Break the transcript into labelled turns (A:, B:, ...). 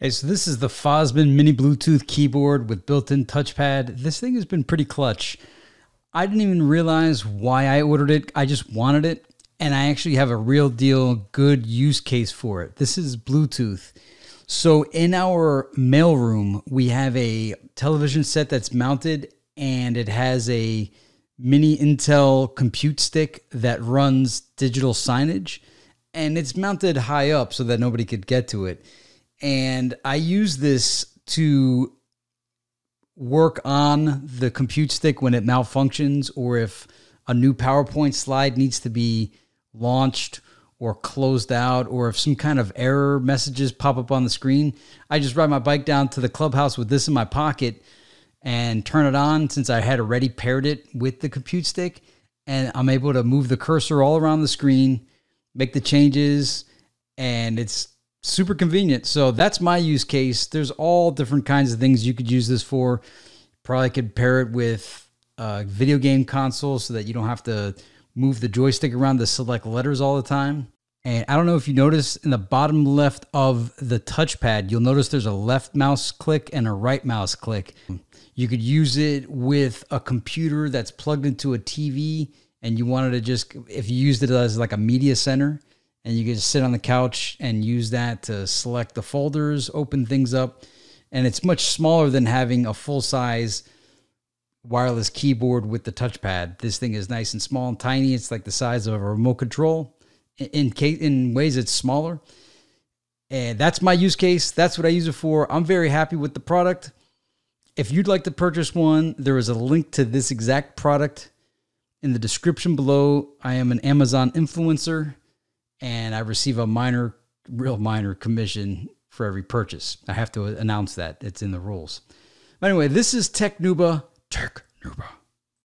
A: Hey, so this is the Fosbin mini Bluetooth keyboard with built-in touchpad. This thing has been pretty clutch. I didn't even realize why I ordered it. I just wanted it, and I actually have a real deal good use case for it. This is Bluetooth. So in our mailroom, we have a television set that's mounted, and it has a mini Intel compute stick that runs digital signage, and it's mounted high up so that nobody could get to it and I use this to work on the compute stick when it malfunctions or if a new PowerPoint slide needs to be launched or closed out or if some kind of error messages pop up on the screen. I just ride my bike down to the clubhouse with this in my pocket and turn it on since I had already paired it with the compute stick and I'm able to move the cursor all around the screen, make the changes and it's super convenient. So that's my use case. There's all different kinds of things you could use this for. Probably could pair it with a video game console so that you don't have to move the joystick around to select letters all the time. And I don't know if you notice in the bottom left of the touchpad, you'll notice there's a left mouse click and a right mouse click. You could use it with a computer that's plugged into a TV and you wanted to just, if you used it as like a media center, and you can just sit on the couch and use that to select the folders, open things up, and it's much smaller than having a full size wireless keyboard with the touchpad. This thing is nice and small and tiny. It's like the size of a remote control. In case, in ways, it's smaller, and that's my use case. That's what I use it for. I'm very happy with the product. If you'd like to purchase one, there is a link to this exact product in the description below. I am an Amazon influencer and I receive a minor, real minor commission for every purchase. I have to announce that. It's in the rules. But anyway, this is TechNuba. TechNuba.